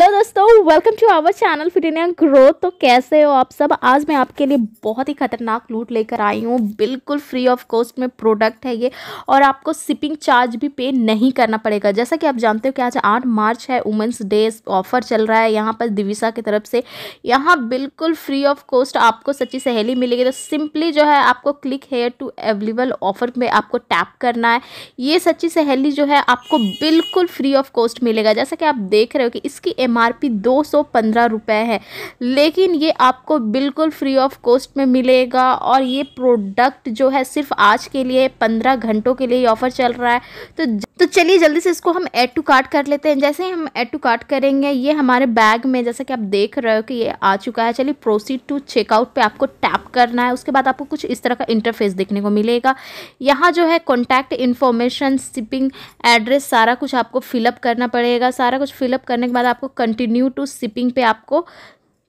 hello दोस्तों welcome to our channel fit India growth तो कैसे हो आप सब आज मैं आपके लिए बहुत ही खतरनाक लूट लेकर आई हूँ बिल्कुल फ्री ऑफ कॉस्ट में प्रोडक्ट है ये और आपको शिपिंग चार्ज भी पे नहीं करना पड़ेगा जैसा कि आप जानते हो कि आज आठ मार्च है वुमेंस डे ऑफर चल रहा है यहाँ पर दिविशा की तरफ से यहाँ बिल्कुल फ्री ऑफ कॉस्ट आपको सच्ची सहेली मिलेगी तो सिंपली जो है आपको click here to available offer में आपको टैप करना है ये सच्ची सहेली जो है आपको बिल्कुल फ्री ऑफ कॉस्ट मिलेगा जैसा कि आप देख रहे हो कि इसकी एम आर पी दो सौ पंद्रह रुपये है लेकिन ये आपको बिल्कुल फ्री ऑफ कॉस्ट में मिलेगा और ये प्रोडक्ट जो है सिर्फ आज के लिए पंद्रह घंटों के लिए ऑफ़र चल रहा है तो तो चलिए जल्दी से इसको हम ऐड टू कार्ट कर लेते हैं जैसे ही हम ऐड टू कार्ट करेंगे ये हमारे बैग में जैसा कि आप देख रहे हो कि ये आ चुका है चलिए प्रोसीड टू चेकआउट पे आपको टैप करना है उसके बाद आपको कुछ इस तरह का इंटरफेस देखने को मिलेगा यहाँ जो है कॉन्टैक्ट इन्फॉर्मेशन शिपिंग एड्रेस सारा कुछ आपको फिलअप करना पड़ेगा सारा कुछ फिलअप करने के बाद आपको कंटिन्यू टू सिपिंग पे आपको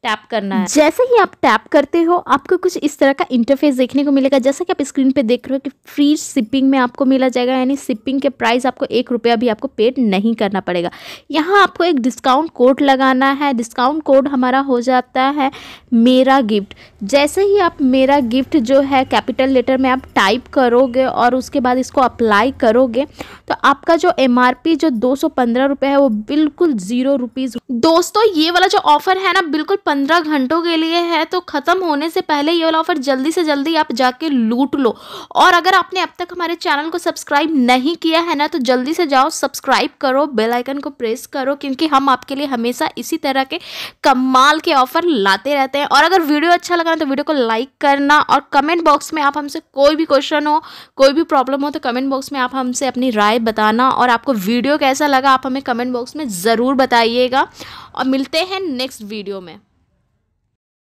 टैप करना है जैसे ही आप टैप करते हो आपको कुछ इस तरह का इंटरफेस देखने को मिलेगा जैसा कि आप स्क्रीन पे देख रहे हो कि फ्री शिपिंग में आपको मिला जाएगा यानी शिपिंग के प्राइस आपको एक रुपया भी आपको पेड नहीं करना पड़ेगा यहाँ आपको एक डिस्काउंट कोड लगाना है डिस्काउंट कोड हमारा हो जाता है मेरा गिफ्ट जैसे ही आप मेरा गिफ्ट जो है कैपिटल लेटर में आप टाइप करोगे और उसके बाद इसको अप्लाई करोगे तो आपका जो एम जो दो है वो बिल्कुल ज़ीरो रुपीज़ दोस्तों ये वाला जो ऑफर है ना बिल्कुल पंद्रह घंटों के लिए है तो ख़त्म होने से पहले ये वाला ऑफर जल्दी से जल्दी आप जाके लूट लो और अगर आपने अब तक हमारे चैनल को सब्सक्राइब नहीं किया है ना तो जल्दी से जाओ सब्सक्राइब करो बेल आइकन को प्रेस करो क्योंकि हम आपके लिए हमेशा इसी तरह के कमाल के ऑफर लाते रहते हैं और अगर वीडियो अच्छा लगा तो वीडियो को लाइक करना और कमेंट बॉक्स में आप हमसे कोई भी क्वेश्चन हो कोई भी प्रॉब्लम हो तो कमेंट बॉक्स में आप हमसे अपनी राय बताना और आपको वीडियो कैसा लगा आप हमें कमेंट बॉक्स में ज़रूर बताइएगा और मिलते हैं नेक्स्ट वीडियो में